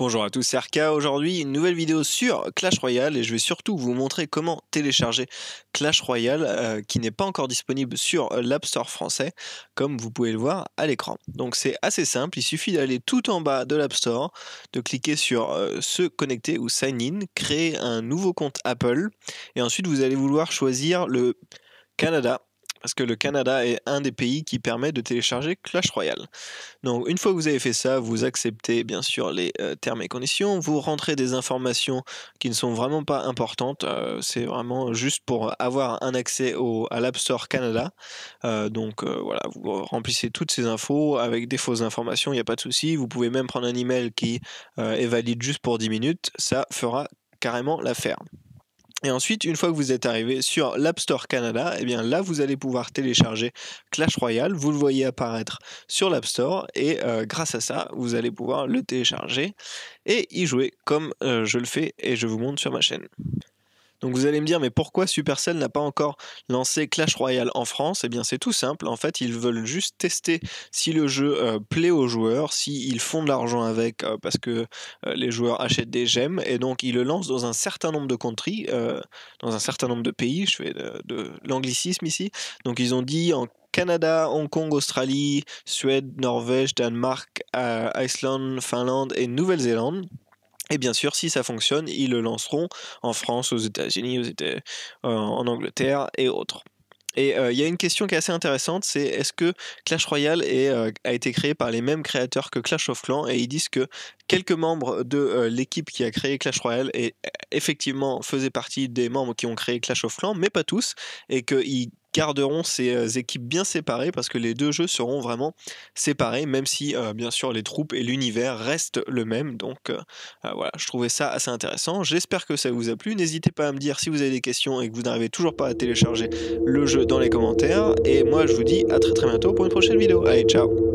Bonjour à tous, c'est RK. Aujourd'hui, une nouvelle vidéo sur Clash Royale et je vais surtout vous montrer comment télécharger Clash Royale euh, qui n'est pas encore disponible sur l'App Store français comme vous pouvez le voir à l'écran. Donc c'est assez simple, il suffit d'aller tout en bas de l'App Store, de cliquer sur euh, se connecter ou sign in, créer un nouveau compte Apple et ensuite vous allez vouloir choisir le Canada parce que le Canada est un des pays qui permet de télécharger Clash Royale. Donc une fois que vous avez fait ça, vous acceptez bien sûr les euh, termes et conditions, vous rentrez des informations qui ne sont vraiment pas importantes, euh, c'est vraiment juste pour avoir un accès à l'App Store Canada. Euh, donc voilà, vous remplissez toutes ces infos avec des fausses informations, il n'y a pas de souci, vous pouvez même prendre un email qui est valide juste pour 10 minutes, ça fera carrément l'affaire. Et ensuite, une fois que vous êtes arrivé sur l'App Store Canada, et eh bien là, vous allez pouvoir télécharger Clash Royale. Vous le voyez apparaître sur l'App Store et euh, grâce à ça, vous allez pouvoir le télécharger et y jouer comme euh, je le fais et je vous montre sur ma chaîne. Donc vous allez me dire, mais pourquoi Supercell n'a pas encore lancé Clash Royale en France Eh bien c'est tout simple, en fait ils veulent juste tester si le jeu euh, plaît aux joueurs, s'ils font de l'argent avec euh, parce que euh, les joueurs achètent des gemmes, et donc ils le lancent dans un certain nombre de dans un certain nombre de pays, je fais de, de l'anglicisme ici, donc ils ont dit en Canada, Hong Kong, Australie, Suède, Norvège, Danemark, Islande, Finlande et Nouvelle-Zélande. Et bien sûr, si ça fonctionne, ils le lanceront en France, aux États-Unis, euh, en Angleterre et autres. Et euh, il y a une question qui est assez intéressante, c'est est-ce que Clash Royale euh, a été créé par les mêmes créateurs que Clash of Clans Et ils disent que quelques membres de l'équipe qui a créé Clash Royale et, effectivement faisaient partie des membres qui ont créé Clash of Clans, mais pas tous, et qu'ils garderont euh, ces équipes bien séparées parce que les deux jeux seront vraiment séparés, même si euh, bien sûr les troupes et l'univers restent le même. Donc euh, voilà, je trouvais ça assez intéressant. J'espère que ça vous a plu. N'hésitez pas à me dire si vous avez des questions et que vous n'arrivez toujours pas à télécharger le jeu dans les commentaires. Et moi je vous dis à très très bientôt pour une prochaine vidéo. Allez, ciao